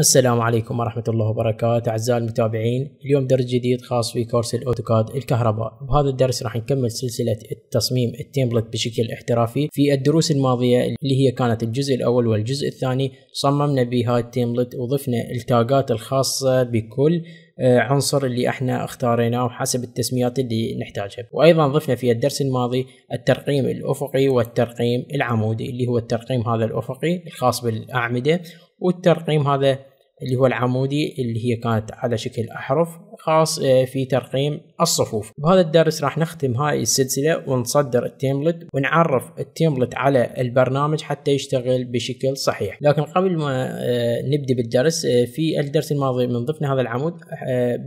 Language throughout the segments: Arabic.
السلام عليكم ورحمة الله وبركاته أعزائي المتابعين اليوم درس جديد خاص في كورس الأوتوكاد الكهرباء بهذا الدرس راح نكمل سلسلة التصميم التمبلت بشكل احترافي في الدروس الماضية اللي هي كانت الجزء الأول والجزء الثاني صممنا بها التمبلت وضفنا التاقات الخاصة بكل آه، عنصر اللي احنا اختاريناه حسب التسميات اللي نحتاجها وايضا ضفنا في الدرس الماضي الترقيم الافقي والترقيم العمودي اللي هو الترقيم هذا الافقي الخاص بالاعمده والترقيم هذا اللي هو العمودي اللي هي كانت على شكل أحرف خاص آه، في ترقيم الصفوف بهذا الدرس راح نختم هاي السلسلة ونصدر التيملت ونعرف التيملت على البرنامج حتى يشتغل بشكل صحيح لكن قبل ما آه، نبدأ بالدرس آه، في الدرس الماضي من ضفنا هذا العمود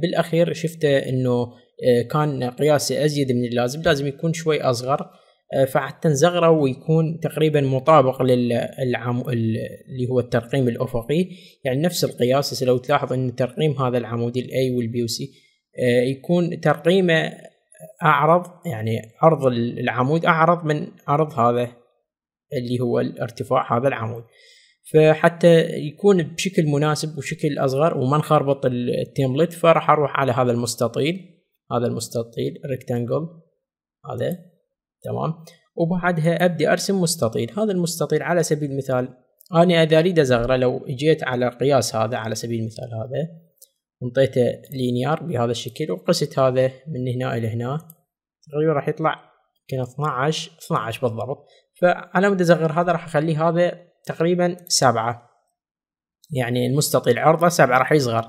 بالأخير شفته أنه كان قياسه أزيد من اللازم لازم يكون شوي أصغر آه، فحتى نزغره ويكون تقريبا مطابق للعام اللي هو الترقيم الافقي يعني نفس القياس لو تلاحظ ان ترقيم هذا العمود الاي والبي وسي آه، يكون ترقيمه اعرض يعني عرض العمود اعرض من عرض هذا اللي هو الارتفاع هذا العمود فحتى يكون بشكل مناسب وشكل اصغر وما نخربط التيمبلت فراح اروح على هذا المستطيل هذا المستطيل ريكتانجل هذا تمام وبعدها ابدي ارسم مستطيل هذا المستطيل على سبيل المثال انا اذا اريد ازغره لو جيت على القياس هذا على سبيل المثال هذا انطيته لينيار بهذا الشكل وقست هذا من هنا الى هنا تقريبا راح يطلع يمكن 12 12 بالضبط فعلى مدى ازغر هذا راح اخليه هذا تقريبا سبعة يعني المستطيل عرضه سبعة راح يصغر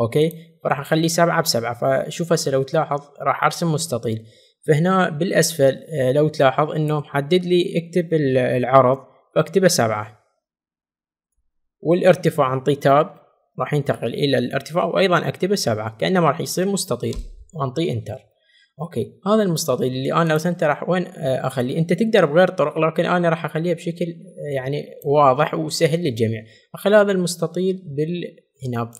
اوكي فراح اخليه سبعة بسبعة فشوف هسه لو تلاحظ راح ارسم مستطيل فهنا بالاسفل آه، لو تلاحظ انه محدد لي اكتب العرض فاكتبه سبعة والارتفاع انطي تاب راح ينتقل الى الارتفاع وايضا اكتبه سبعة كانه راح يصير مستطيل وانطي انتر اوكي هذا المستطيل اللي انا لو سنت راح وين آه، اخليه انت تقدر بغير طرق لكن انا راح اخليه بشكل آه، يعني واضح وسهل للجميع اخلي هذا المستطيل بال هنا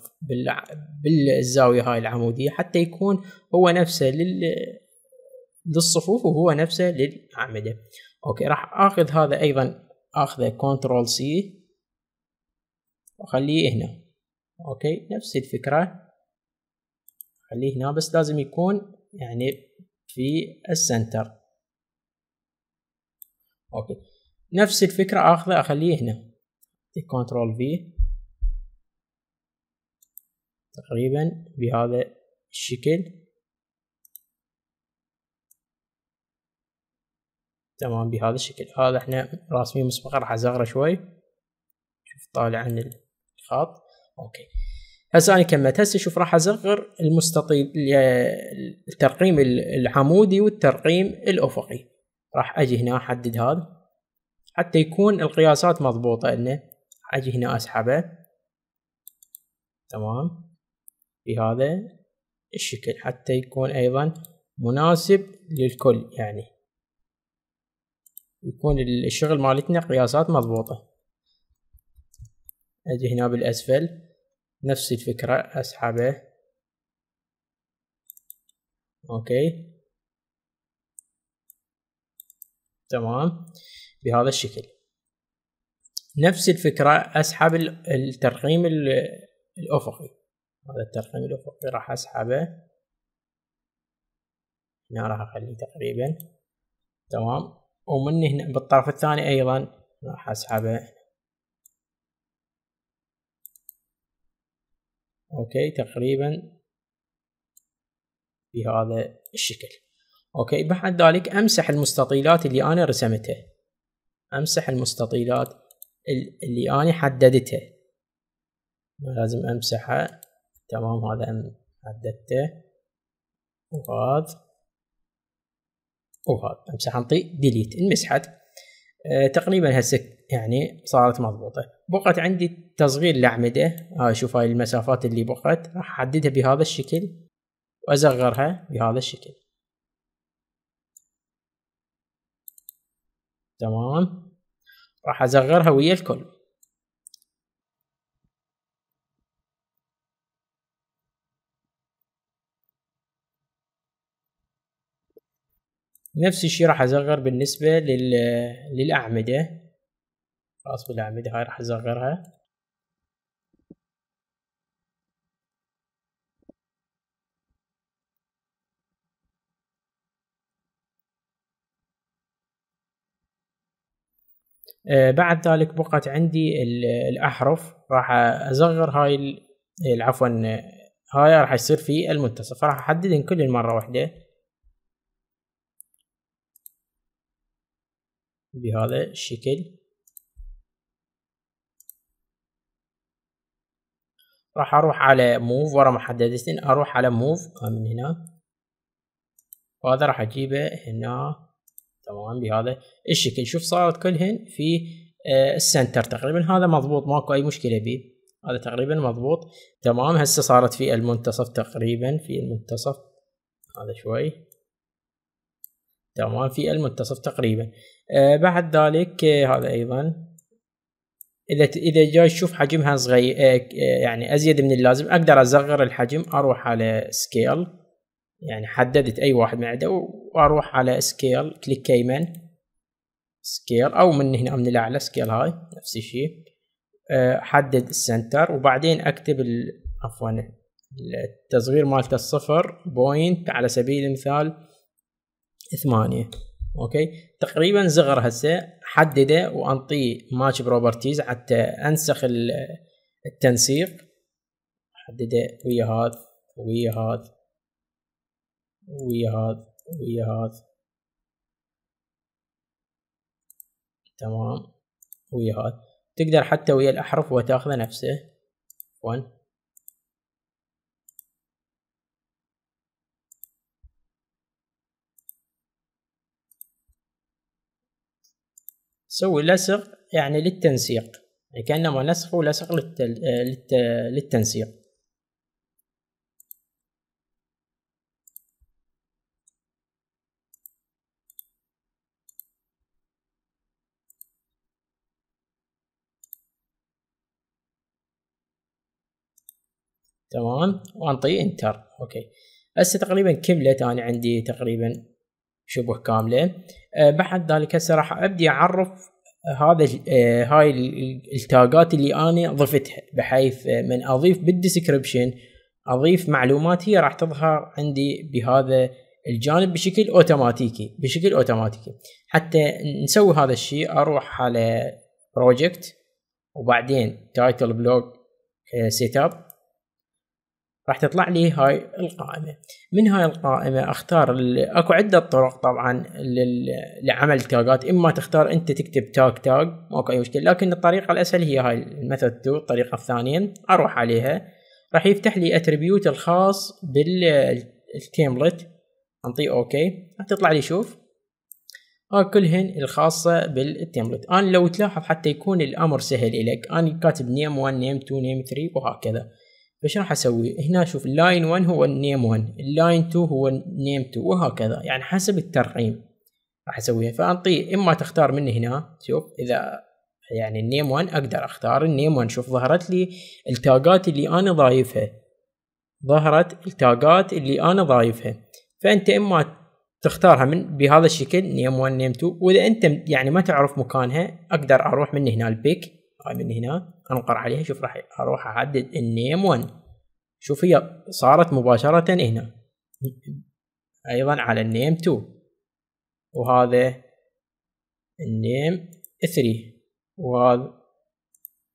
بالزاوية هاي العمودية حتى يكون هو نفسه لل... للصفوف وهو نفسه للأعمدة أوكي راح أخذ هذا أيضا أخذه كنترول سي وأخليه هنا أوكي نفس الفكرة خليه هنا بس لازم يكون يعني في السنتر اوكي نفس الفكرة اخذه اخليه هنا كنترول في تقريبا بهذا الشكل تمام بهذا الشكل هذا احنا راسمين مسبقا راح ازغره شوي شوف طالع عن الخط اوكي هسه انا كملت هسه شوف راح ازغر المستطيل الترقيم العمودي والترقيم الافقي راح اجي هنا احدد هذا حتى يكون القياسات مضبوطة لنا اجي هنا اسحبه تمام بهذا الشكل حتى يكون ايضا مناسب للكل يعني يكون الشغل مالتنا قياسات مضبوطة اجي هنا بالاسفل نفس الفكرة اسحبه اوكي تمام بهذا الشكل نفس الفكرة اسحب الترقيم الافقي هذا الترقيم الافقي راح اسحبه هنا راح اخليه تقريبا تمام ومن هنا بالطرف الثاني ايضا راح اسحبه اوكي تقريبا بهذا الشكل اوكي بعد ذلك امسح المستطيلات اللي انا رسمتها امسح المستطيلات اللي انا حددتها لازم امسحها تمام هذا حددته وهذا وهذا امسح انطي ديليت انمسحت أه تقريبا هسه يعني صارت مضبوطة بقت عندي تصغير الأعمدة آه شوف هاي المسافات اللي بقت راح أحددها بهذا الشكل وأصغرها بهذا الشكل تمام راح أصغرها ويا الكل نفس الشي راح اصغر بالنسبة لل... للأعمدة خلاص بالأعمدة هاي راح اصغرها آه، بعد ذلك بقت عندي الأحرف راح أصغر هاي العفوا هاي راح يصير في المنتصف راح أحددهم كل مرة واحدة بهذا الشكل راح اروح على موف ورا محددتين اروح على موف من هنا وهذا راح اجيبه هنا تمام بهذا الشكل شوف صارت كلهن في آه، السنتر تقريبا هذا مضبوط ماكو اي مشكله به هذا تقريبا مضبوط تمام هسه صارت في المنتصف تقريبا في المنتصف هذا شوي تمام في المنتصف تقريبا آه، بعد ذلك آه، هذا ايضا اذا اذا جاي اشوف حجمها صغير آه، يعني ازيد من اللازم اقدر اصغر الحجم اروح على سكيل يعني حددت اي واحد من عنده واروح على سكيل كليك كيمن سكيل او من هنا من الاعلى سكيل هاي نفس الشيء حدد السنتر وبعدين اكتب عفوا التصغير مالته الصفر بوينت على سبيل المثال ثمانية اوكي تقريبا زغر هسه حدده وانطيه ماتش بروبرتيز حتى انسخ التنسيق حدده ويا هذا ويا هذا ويا هذا ويا هذا تمام ويا هذا تقدر حتى ويا الاحرف وتاخذه نفسه 1 تسوي لصق يعني للتنسيق يعني كأنما نسخ ولصق للتل... للت... للتنسيق تمام وانطي انتر اوكي هسه تقريبا كملت انا عندي تقريبا شبه كامله آه، بعد ذلك هسه راح ابدي اعرف آه، هذا آه، هاي التاجات اللي انا ضفتها بحيث من اضيف بالديسكربشن اضيف معلومات هي راح تظهر عندي بهذا الجانب بشكل اوتوماتيكي بشكل اوتوماتيكي حتى نسوي هذا الشيء اروح على بروجكت وبعدين تايتل بلوج سيت اب راح تطلع لي هاي القائمة من هاي القائمة اختار اكو عدة طرق طبعا لعمل تاجات اما تختار انت تكتب تاج تاج ماكو اي مشكلة لكن الطريقة الاسهل هي هاي الميثود 2 الطريقة الثانية اروح عليها راح يفتح لي اتريبيوت الخاص بالتيمبلت انطيه اوكي راح تطلع لي شوف هاي كلهن الخاصة بالتيمبلت أنا لو تلاحظ حتى يكون الأمر سهل إلك أنا كاتب نيم 1 نيم 2 نيم 3 وهكذا راح اسوي؟ هنا شوف اللاين 1 هو النيم 1 اللاين 2 هو النيم 2 وهكذا يعني حسب الترقيم راح اسويها فانطي اما تختار من هنا شوف اذا يعني النيم 1 اقدر اختار النيم 1 شوف ظهرت لي التاجات اللي انا ضايفها ظهرت التاجات اللي انا ضايفها فانت اما تختارها من بهذا الشكل نيم 1 نيم 2 واذا انت يعني ما تعرف مكانها اقدر اروح من هنا البيك طيب، من هنا انقر عليها شوف راح اروح احدد النيم 1 شوف هي صارت مباشرة هنا ايضا على النيم 2 وهذا النيم 3 وهذا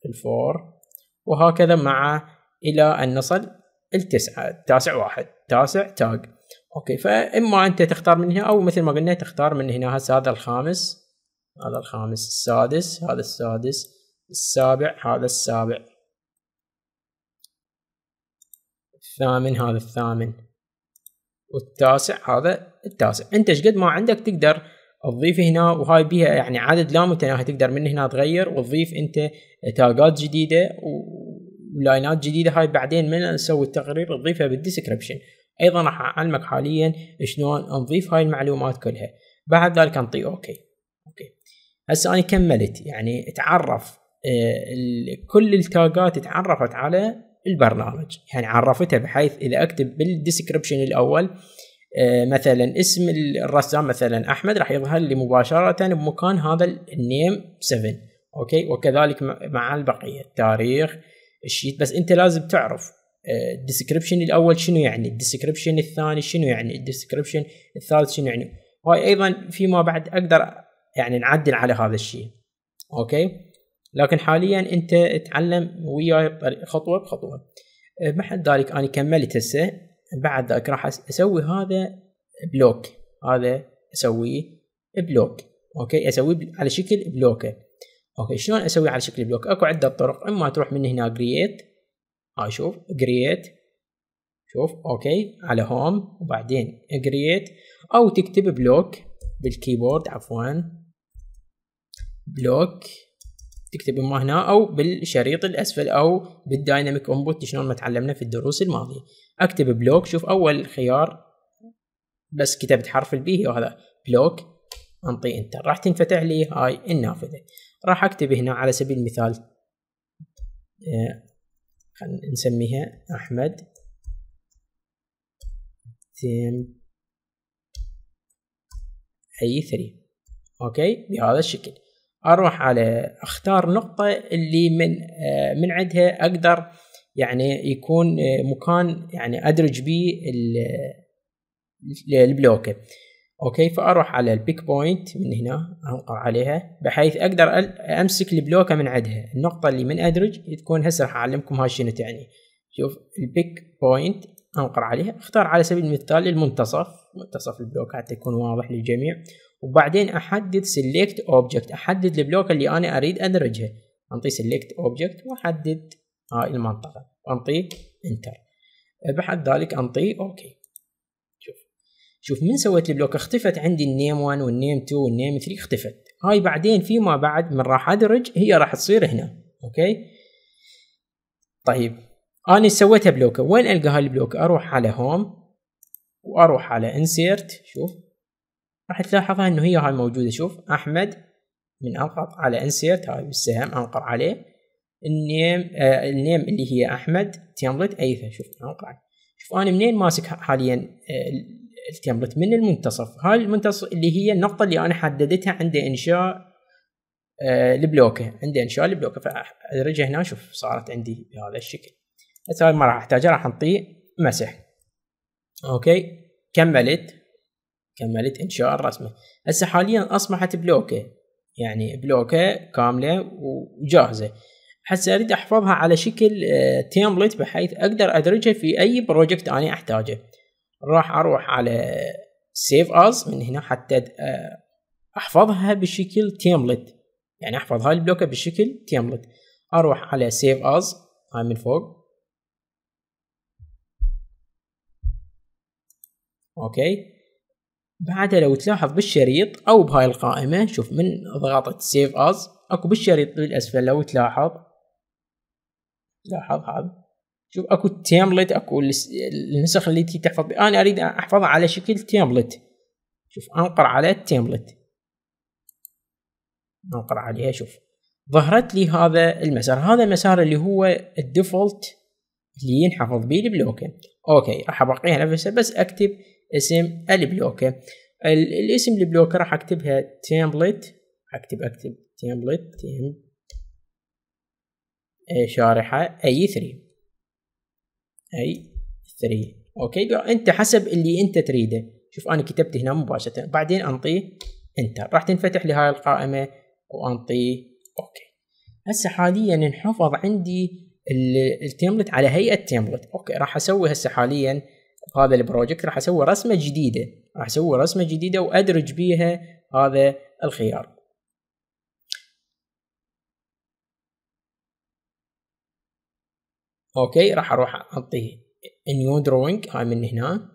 الفور وهكذا مع الى ان نصل التسعة التاسع واحد تاسع تاج اوكي فاما انت تختار من هنا او مثل ما قلنا تختار من هنا هسه هذا الخامس هذا الخامس السادس هذا السادس السابع هذا السابع الثامن هذا الثامن والتاسع هذا التاسع انت قد ما عندك تقدر تضيف هنا وهاي بيها يعني عدد لا متناهي تقدر من هنا تغير وتضيف انت تاجات جديده ولاينات جديده هاي بعدين من نسوي التقرير تضيفها بالديسكربشن ايضا راح اعلمك حاليا شلون نضيف هاي المعلومات كلها بعد ذلك انطي اوكي اوكي هسه انا كملت يعني اتعرف آه، كل التاجات تعرفت على البرنامج يعني عرفته بحيث اذا اكتب بالديسكربشن الاول آه، مثلا اسم الرسام مثلا احمد راح يظهر لي مباشره بمكان هذا النيم 7 اوكي وكذلك مع البقيه التاريخ الشيت بس انت لازم تعرف آه، الديسكربشن الاول شنو يعني الديسكربشن الثاني شنو يعني الديسكربشن الثالث شنو يعني وهاي ايضا فيما بعد اقدر يعني نعدل على هذا الشيء اوكي لكن حاليا انت تعلم وياي خطوه بخطوه بعد أه، ذلك انا كملت هسه بعد ذلك راح اسوي هذا بلوك هذا اسويه بلوك اوكي اسويه على شكل بلوكه اوكي شلون اسوي على شكل بلوك اكو عده طرق اما تروح من هنا كرييت هاي شوف كرييت شوف اوكي على هوم وبعدين كرييت او تكتب بلوك بالكيبورد عفوا بلوك تكتب اما هنا او بالشريط الاسفل او بالدايناميك انبوت شلون ما تعلمنا في الدروس الماضيه اكتب بلوك شوف اول خيار بس كتبت حرف البي وهذا بلوك انطي انتر راح تنفتح لي هاي النافذه راح اكتب هنا على سبيل المثال آه، خلينا نسميها احمد تيم اي 3 اوكي بهذا الشكل اروح على اختار نقطه اللي من آه، من عندها اقدر يعني يكون آه، مكان يعني ادرج به آه، البلوكه اوكي فاروح على البيك بوينت من هنا انقر عليها بحيث اقدر امسك البلوكه من عندها النقطه اللي من ادرج تكون هسه راح اعلمكم هاي شنو تعني شوف البيك بوينت انقر عليها اختار على سبيل المثال المنتصف منتصف البلوك حتى يكون واضح للجميع وبعدين احدد سيلكت اوبجكت احدد البلوك اللي انا اريد ادرجها انطي سيلكت اوبجكت واحدد هاي المنطقه انطي انتر بعد ذلك انطي اوكي شوف شوف من سويت البلوك اختفت عندي النيم 1 والنيم 2 والنيم 3 اختفت هاي بعدين فيما بعد من راح ادرج هي راح تصير هنا اوكي طيب انا سويتها بلوكه وين القى هاي البلوكه اروح على هوم واروح على انسيرت شوف راح تلاحظها انه هي هاي موجوده شوف احمد من انقر على انسيرت هاي بالسهم انقر عليه النيم آه النيم اللي هي احمد تيمبلت ايفا شوف انقر شوف انا منين ماسك حاليا آه التيمبلت من المنتصف هاي المنتصف اللي هي النقطه اللي انا حددتها عند انشاء آه البلوكه عند انشاء البلوكه فادرجها هنا شوف صارت عندي بهذا الشكل هسه هاي ما راح احتاجها راح انطيه مسح اوكي كملت كملت انشاء الرسمه هسه حاليا اصبحت بلوكه يعني بلوكه كامله وجاهزه هسه اريد احفظها على شكل تيمبلت آه، بحيث اقدر ادرجها في اي بروجكت انا احتاجه راح اروح على سيف از من هنا حتى آه، احفظها بشكل تيمبلت يعني احفظ هاي البلوكه بشكل تيمبلت اروح على سيف از هاي من فوق اوكي بعدها لو تلاحظ بالشريط او بهاي القائمة شوف من ضغطة سيف از اكو بالشريط بالاسفل لو تلاحظ لاحظ هذا شوف اكو تيمبلت اكو النسخ اللي تحفظ انا اريد احفظها على شكل تيمبلت شوف انقر على التيمبلت انقر عليها شوف ظهرت لي هذا المسار هذا المسار اللي هو الديفولت اللي ينحفظ به البلوكن اوكي راح ابقيها نفسها بس اكتب اسم البلوكة الاسم البلوكة راح اكتبها تمبلت اكتب اكتب تمبلت تيم شارحة اي 3 اي 3 اوكي انت حسب اللي انت تريده شوف انا كتبت هنا مباشرة بعدين انطيه انتر راح تنفتح لي هاي القائمة وانطيه اوكي هسه حاليا نحفظ عندي التمبلت على هيئة تمبلت اوكي راح اسوي هسه حاليا هذا البروجكت راح اسوي رسمه جديده راح اسوي رسمه جديده وادرج بيها هذا الخيار اوكي راح اروح اعطيه نيو دروينج هاي من هنا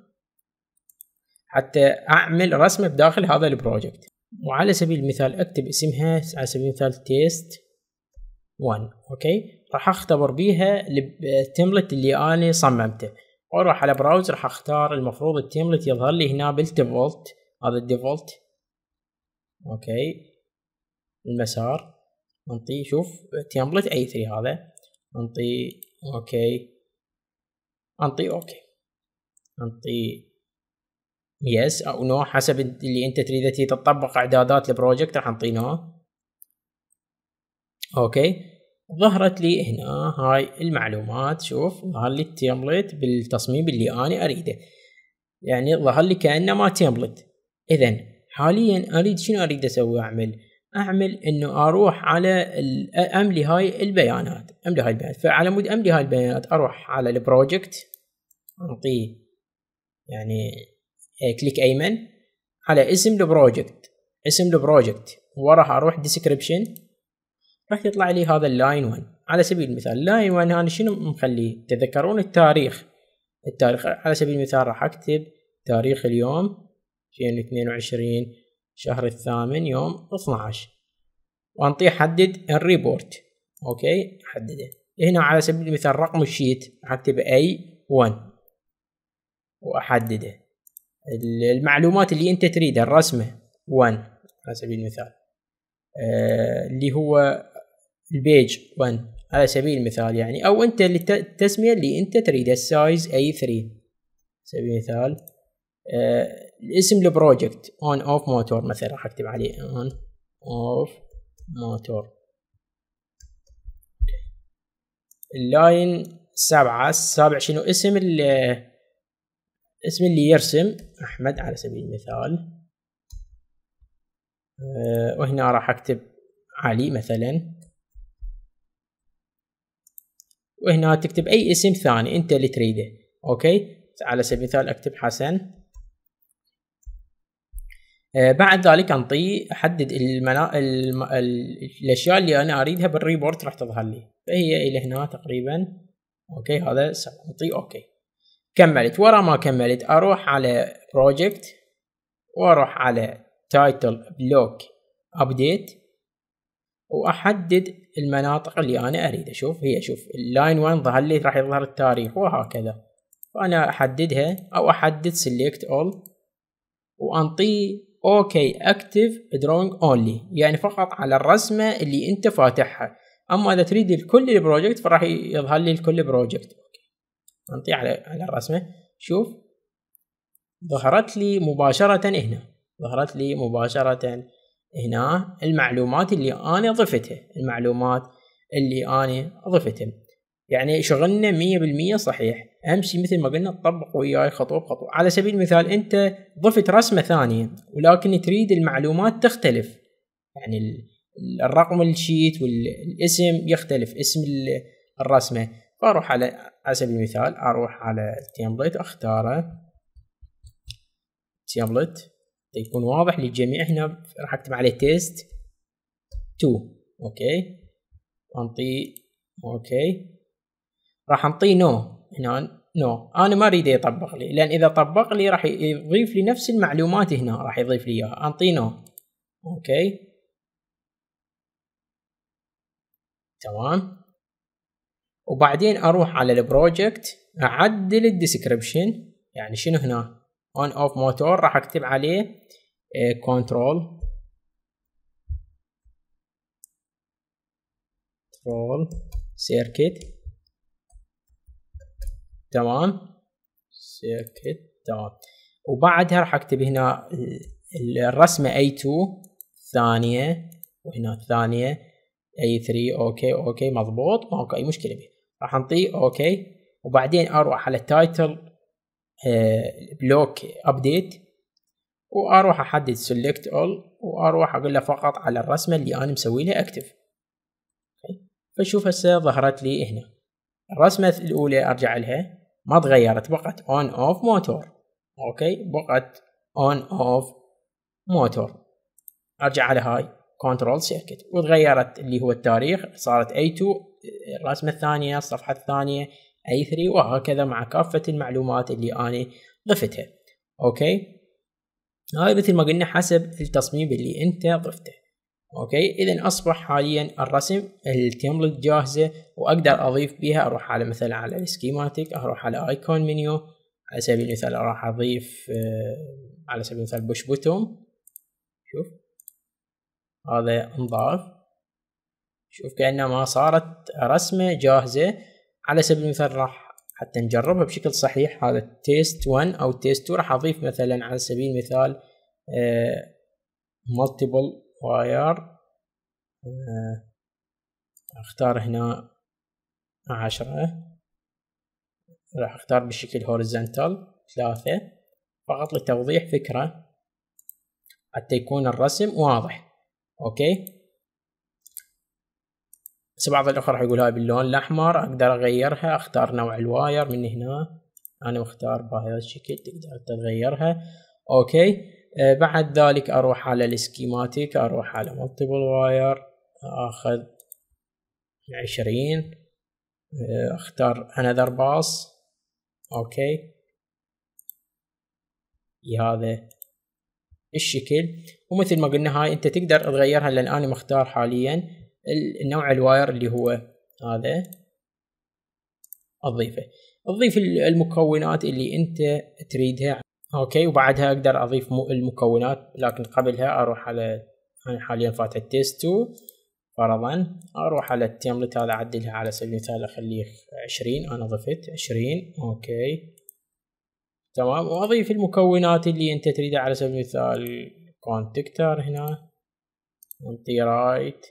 حتى اعمل رسمه بداخل هذا البروجكت وعلى سبيل المثال اكتب اسمها على سبيل المثال تيست 1 اوكي راح اختبر بيها التمبلت اللي انا صممته واروح على براوزر حختار المفروض التيمبلت يظهر لي هنا بالديفولت هذا الديفولت اوكي المسار انطي شوف تيمبلت اي 3 هذا انطي اوكي انطي اوكي انطي يس او نو حسب اللي انت تريد تطبق اعدادات البروجكت راح انطي نو اوكي ظهرت لي هنا هاي المعلومات شوف ظهر لي التيمبلت بالتصميم اللي انا اريده يعني ظهر لي كانه ما تيمبلت اذا حاليا اريد شنو اريد اسوي اعمل اعمل انه اروح على املي هاي البيانات املي هاي البيانات فعلى مود املي هاي البيانات اروح على البروجكت اعطيه يعني إيه، كليك ايمن على اسم البروجكت اسم البروجكت وراح اروح ديسكربشن راح يطلع لي هذا اللاين 1 على سبيل المثال اللاين 1 انا شنو مخليه تذكرون التاريخ التاريخ على سبيل المثال راح اكتب تاريخ اليوم 2022 شهر الثامن يوم 12 وانطي احدد الريبورت اوكي احدده هنا على سبيل المثال رقم الشيت اكتب اي 1 واحدده المعلومات اللي انت تريدها الرسمه 1 على سبيل المثال آه اللي هو البيج 1 على سبيل المثال يعني او انت التسميه اللي انت تريده السايز اي 3 سبيل المثال آه الاسم البروجكت اون اوف موتور مثلا راح اكتب عليه اون اوف موتور اللاين سبعة السابع شنو اسم ال اسم اللي يرسم احمد على سبيل المثال أه وهنا راح اكتب علي مثلا وهنا تكتب اي اسم ثاني انت اللي تريده اوكي على سبيل المثال اكتب حسن آه بعد ذلك انطي احدد المنا... الم... ال... الاشياء اللي انا اريدها بالريبورت راح تظهر لي فهي الى هنا تقريبا اوكي هذا سوى انطي اوكي كملت ورا ما كملت اروح على بروجكت واروح على تايتل بلوك ابديت واحدد المناطق اللي انا اريد اشوف هي شوف اللاين 1 ظهر لي راح يظهر التاريخ وهكذا فانا احددها او احدد سيلكت اول وانطيه اوكي اكتف درونج اونلي يعني فقط على الرسمه اللي انت فاتحها اما اذا تريد الكل البروجكت فراح يظهر لي الكل بروجكت انطي على على الرسمه شوف ظهرت لي مباشره هنا ظهرت لي مباشره هنا المعلومات اللي انا ضفتها المعلومات اللي انا ضفتها يعني شغلنا مية بالمية صحيح اهم شيء مثل ما قلنا تطبق وياي خطوه بخطوه على سبيل المثال انت ضفت رسمه ثانيه ولكن تريد المعلومات تختلف يعني الرقم الشيت والاسم يختلف اسم الرسمه فاروح على على سبيل المثال اروح على التمبلت اختاره تمبلت يكون واضح للجميع هنا راح اكتب عليه تيست 2 اوكي انطي اوكي راح انطيه نو هنا نو انا ما اريده يطبق لي لان اذا طبق لي راح يضيف لي نفس المعلومات هنا راح يضيف لي اياها انطيه نو اوكي تمام وبعدين اروح على البروجكت اعدل الديسكربشن يعني شنو هنا اون اوف موتور راح اكتب عليه كنترول كنترول سيركت تمام سيركت تمام وبعدها راح اكتب هنا الرسمه اي A2 ثانية وهنا الثانيه اي A3 اوكي اوكي مضبوط ماكو اي مشكلة راح نطيه اوكي وبعدين اروح على التايتل بلوك آه، ابديت واروح احدد سيلكت اول واروح اقول له فقط على الرسمه اللي انا مسوي لها اكتف فشوف هسه ظهرت لي هنا الرسمه الاولى ارجع لها ما تغيرت بقت اون اوف موتور اوكي بقت اون اوف موتور ارجع على هاي كنترول سيركت وتغيرت اللي هو التاريخ صارت اي 2 الرسمة الثانية الصفحة الثانية اي 3 وهكذا مع كافة المعلومات اللي أنا ضفتها أوكي هاي مثل ما قلنا حسب التصميم اللي أنت ضفته أوكي إذا أصبح حاليا الرسم التمبلت جاهزة وأقدر أضيف بها أروح على مثلا على السكيماتيك أروح على أيكون منيو على سبيل المثال راح أضيف آه على سبيل المثال بوش بوتوم شوف هذا انضاف شوف كأنه ما صارت رسمة جاهزة على سبيل المثال راح حتى نجربها بشكل صحيح هذا تيست 1 او تيست 2 راح اضيف مثلا على سبيل المثال مالتيبل آه، واير آه، اختار هنا 10 راح اختار بشكل هوريزونتال ثلاثة فقط لتوضيح فكرة حتى يكون الرسم واضح اوكي بس بعض الاخر راح يقول هاي باللون الاحمر اقدر اغيرها اختار نوع الواير من هنا انا مختار بهذا الشكل تقدر تغيرها اوكي آه بعد ذلك اروح على السكيماتيك اروح على مالتيبل واير اخذ عشرين آه اختار انذر باص اوكي بهذا الشكل ومثل ما قلنا هاي انت تقدر تغيرها لان انا مختار حاليا النوع الواير اللي هو هذا اضيفه اضيف المكونات اللي انت تريدها اوكي وبعدها اقدر اضيف المكونات لكن قبلها اروح على انا حاليا فاتت تيست 2 فرضا اروح على التيمبلت هذا اعدلها على سبيل المثال اخليه 20 انا ضفت 20 اوكي تمام واضيف المكونات اللي انت تريدها على سبيل المثال كونتكتر هنا انطي رايت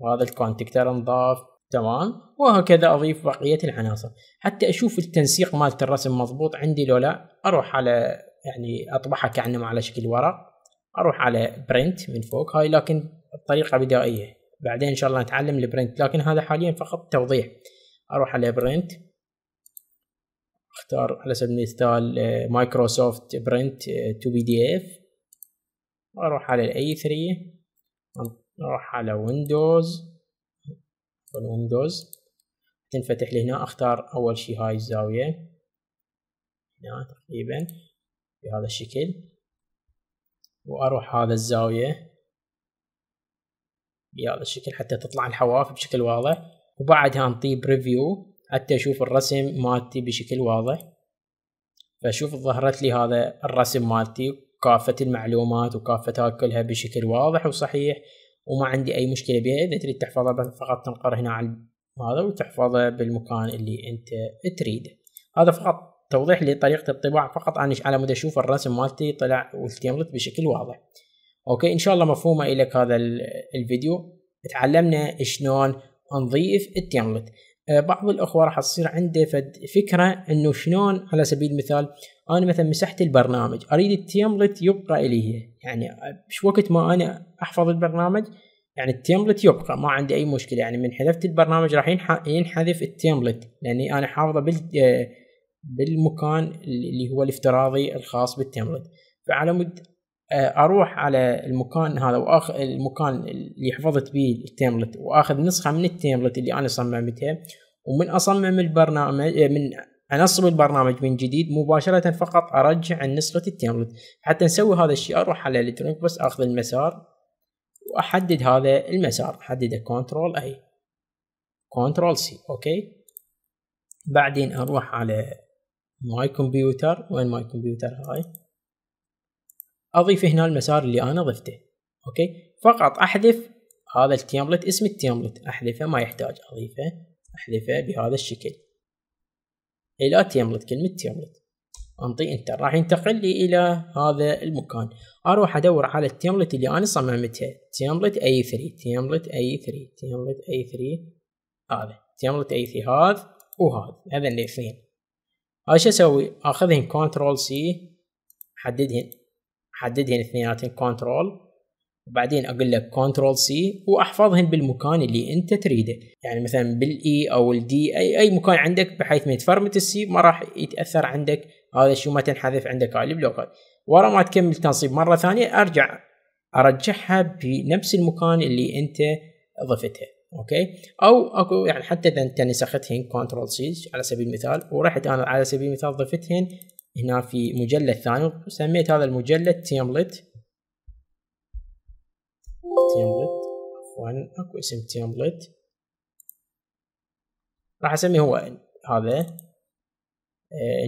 وهذا الكونتكتر انضاف تمام وهكذا اضيف بقيه العناصر حتى اشوف التنسيق مالت الرسم مضبوط عندي لو لا اروح على يعني اطبعها يعني كانما على شكل ورق اروح على برنت من فوق هاي لكن الطريقه بدائيه بعدين ان شاء الله نتعلم البرنت لكن هذا حاليا فقط توضيح اروح على برنت اختار على سبيل المثال مايكروسوفت برنت تو بي دي اف واروح على الاي 3 نروح على ويندوز ويندوز تنفتح لي هنا اختار اول شي هاي الزاوية هنا تقريبا بهذا الشكل واروح هذا الزاوية بهذا الشكل حتى تطلع الحواف بشكل واضح وبعدها نطيب ريفيو حتى اشوف الرسم مالتي بشكل واضح فشوف ظهرت لي هذا الرسم مالتي كافة المعلومات وكافة كلها بشكل واضح وصحيح وما عندي اي مشكله بها اذا تريد تحفظها بس فقط تنقر هنا على هذا وتحفظه بالمكان اللي انت تريده هذا فقط توضيح لطريقه الطباعه فقط انا على مود اشوف الرسم مالتي طلع والتيمبلت بشكل واضح اوكي ان شاء الله مفهومه لك هذا الفيديو تعلمنا شلون نضيف التيمبلت آه، بعض الاخوه راح تصير عنده فد فكره انه شلون على سبيل المثال انا مثلا مسحت البرنامج اريد التيمبلت يبقى اليه يعني مش آه، وقت ما انا احفظ البرنامج يعني التيمبلت يبقى ما عندي اي مشكله يعني من حذفت البرنامج راح ينحذف التيمبلت لاني انا حافظه بال آه، بالمكان اللي هو الافتراضي الخاص بالتيمبلت فعلى مد آه، اروح على المكان هذا واخ المكان اللي حفظت بيه التيمبلت واخذ نسخه من التيمبلت اللي انا صممتها ومن اصمم البرنامج آه، من انصب البرنامج من جديد مباشره فقط ارجع نسخه التيمبلت حتى نسوي هذا الشيء اروح على الترنك بس اخذ المسار واحدد هذا المسار احدده كنترول اي كنترول سي اوكي بعدين اروح على ماي كمبيوتر وين ماي كمبيوتر هاي اضيف هنا المسار اللي انا ضفته اوكي فقط احذف هذا التيمبلت اسم التيمبلت احذفه ما يحتاج اضيفه احذفه بهذا الشكل الى تيمبلت كلمة تيمبلت انطي انتر راح ينتقل لي الى هذا المكان اروح ادور على التيمبلت اللي انا صممتها تيمبلت اي 3 تيمبلت اي 3 تيمبلت اي 3 هذا تيمبلت اي 3 هذا وهذا هذا الاثنين شو اسوي اخذهن كنترول سي احددهن حددهن اثنيناتهن كنترول وبعدين اقول لك كنترول سي واحفظهن بالمكان اللي انت تريده يعني مثلا بالاي e او الدي اي اي مكان عندك بحيث ما يتفرمت السي ما راح يتاثر عندك هذا شو ما تنحذف عندك هاي البلوكات ورا ما تكمل تنصيب مره ثانيه ارجع ارجعها بنفس المكان اللي انت ضفتها اوكي او اكو يعني حتى اذا انت نسختهن كنترول سي على سبيل المثال ورحت انا على سبيل المثال ضفتهن هنا في مجلد ثاني وسميت هذا المجلد تيمبلت تيمبلت عفوا اكو اسم تيمبلت راح اسميه هو هذا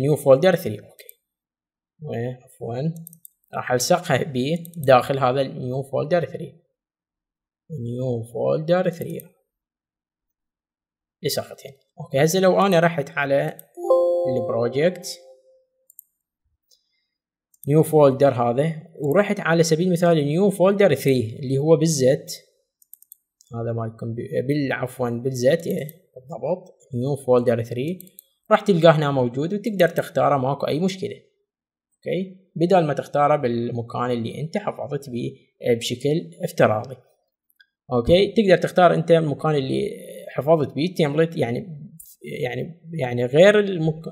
نيو فولدر 3 اوكي عفوا راح الصقها بداخل هذا النيو فولدر 3 نيو فولدر 3 لصقتين اوكي هسه لو انا رحت على البروجكت نيو فولدر هذا ورحت على سبيل المثال نيو فولدر 3 اللي هو بالزت هذا مال بال عفوا بالزت إيه، بالضبط نيو فولدر 3 راح تلقاه هنا موجود وتقدر تختاره ماكو اي مشكله اوكي بدل ما تختاره بالمكان اللي انت حفظت به إيه، بشكل افتراضي اوكي تقدر تختار انت المكان اللي حفظت به التمبلت يعني يعني يعني غير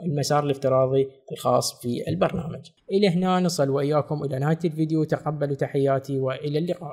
المسار الافتراضي الخاص في البرنامج. الى هنا نصل واياكم الى نهايه الفيديو تقبلوا تحياتي والى اللقاء.